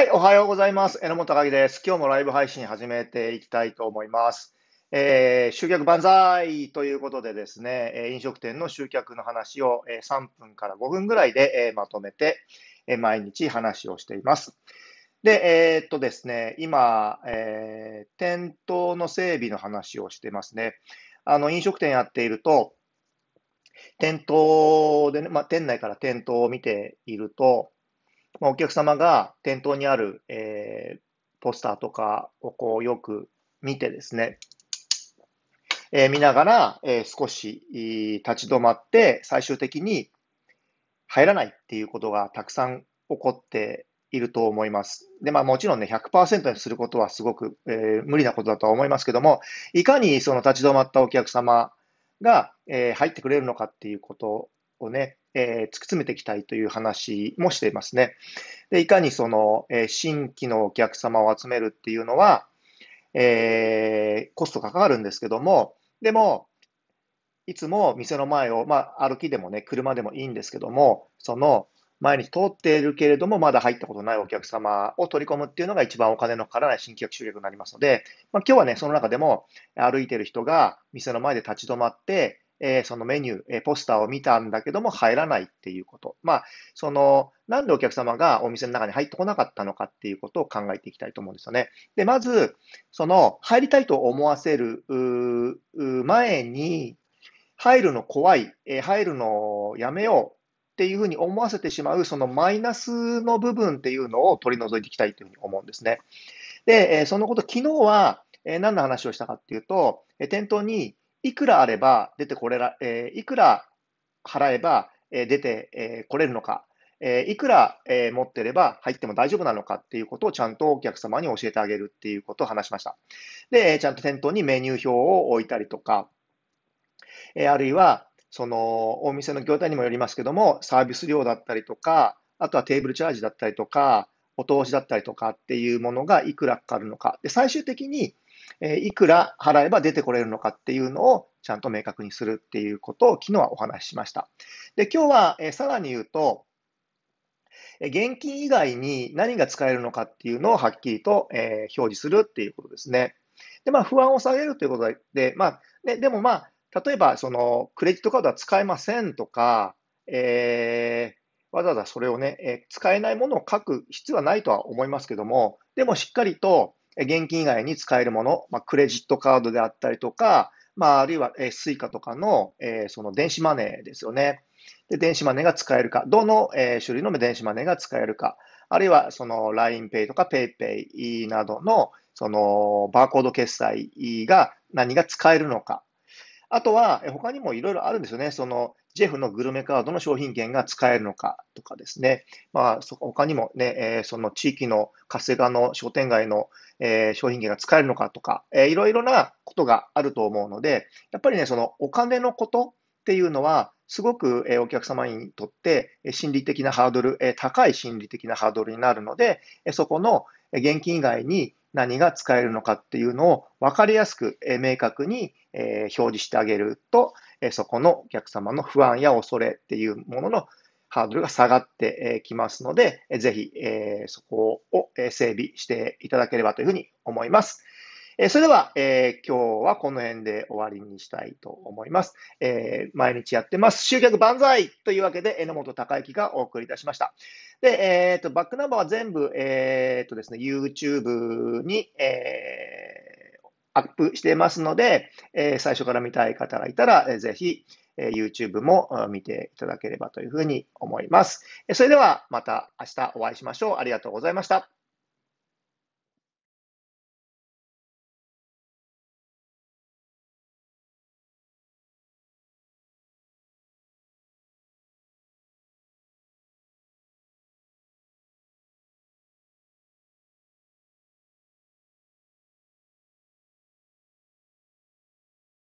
はい、おはようございます。榎本隆です。今日もライブ配信始めていきたいと思います。えー、集客万歳ということでですね、え飲食店の集客の話を、え3分から5分ぐらいで、えまとめて、え毎日話をしています。で、えー、っとですね、今、えー、店頭の整備の話をしてますね。あの、飲食店やっていると、店頭でね、まあ、店内から店頭を見ていると、まあ、お客様が店頭にある、えー、ポスターとかをこうよく見てですね、えー、見ながら、えー、少し立ち止まって、最終的に入らないっていうことがたくさん起こっていると思います。で、まあもちろんね、100%にすることはすごく、えー、無理なことだとは思いますけども、いかにその立ち止まったお客様が、えー、入ってくれるのかっていうことをね、えー、突き詰めていきたいという話もしていますね。でいかにその、えー、新規のお客様を集めるっていうのは、えー、コストがかかるんですけども、でも、いつも店の前を、まあ、歩きでもね、車でもいいんですけども、その毎日通っているけれども、まだ入ったことないお客様を取り込むっていうのが一番お金のかからない新規客集客になりますので、まあ、今日はね、その中でも歩いてる人が店の前で立ち止まって、えー、そのメニュー、えー、ポスターを見たんだけども入らないっていうこと。まあ、その、なんでお客様がお店の中に入ってこなかったのかっていうことを考えていきたいと思うんですよね。で、まず、その、入りたいと思わせる、前に、入るの怖い、えー、入るのやめようっていうふうに思わせてしまう、そのマイナスの部分っていうのを取り除いていきたいというふうに思うんですね。で、えー、そのこと、昨日は、えー、何の話をしたかっていうと、え店頭にいくらあれば出てこれら、えー、いくら払えば、え出て、えこれるのか、えー、いくら、え持ってれば入っても大丈夫なのかっていうことをちゃんとお客様に教えてあげるっていうことを話しました。で、ちゃんと店頭にメニュー表を置いたりとか、えー、あるいは、その、お店の業態にもよりますけども、サービス料だったりとか、あとはテーブルチャージだったりとか、お通しだったりとかっていうものがいくらかかるのか。で、最終的に、えいくら払えば出てこれるのかっていうのをちゃんと明確にするっていうことを昨日はお話ししました。で、今日は、えさらに言うと、現金以外に何が使えるのかっていうのをはっきりと、え表示するっていうことですね。で、まあ、不安を下げるということで、まあ、ね、でもまあ、例えば、その、クレジットカードは使えませんとか、えー、わざわざそれをね、え使えないものを書く必要はないとは思いますけども、でもしっかりと現金以外に使えるもの、まあ、クレジットカードであったりとか、まあ、あるいは、えー、スイカとかの、えー、その電子マネーですよね。で、電子マネーが使えるか、どの、えー、種類の電子マネーが使えるか、あるいはその LINEPay とか PayPay などのそのバーコード決済が何が使えるのか。あとは、他にもいろいろあるんですよね。そのジェフのグルメカードの商品券が使えるのかとかですね、まあ、他にもね、えー、その地域のセガの商店街の、えー、商品券が使えるのかとか、えー、いろいろなことがあると思うので、やっぱりね、そのお金のことっていうのは、すごくお客様にとって心理的なハードル、高い心理的なハードルになるので、そこの現金以外に何が使えるのかっていうのを分かりやすく明確に表示してあげると、そこのお客様の不安や恐れっていうもののハードルが下がってきますので、ぜひそこを整備していただければというふうに思います。それでは、え今日はこの辺で終わりにしたいと思います。え毎日やってます。集客万歳というわけで、榎本隆之がお送りいたしました。で、えっ、ー、と、バックナンバーは全部、えっ、ー、とですね、YouTube に、えー、アップしてますので、えー、最初から見たい方がいたら、えー、ぜひ、えー、YouTube も見ていただければというふうに思います。それではまた明日お会いしましょう。ありがとうございました。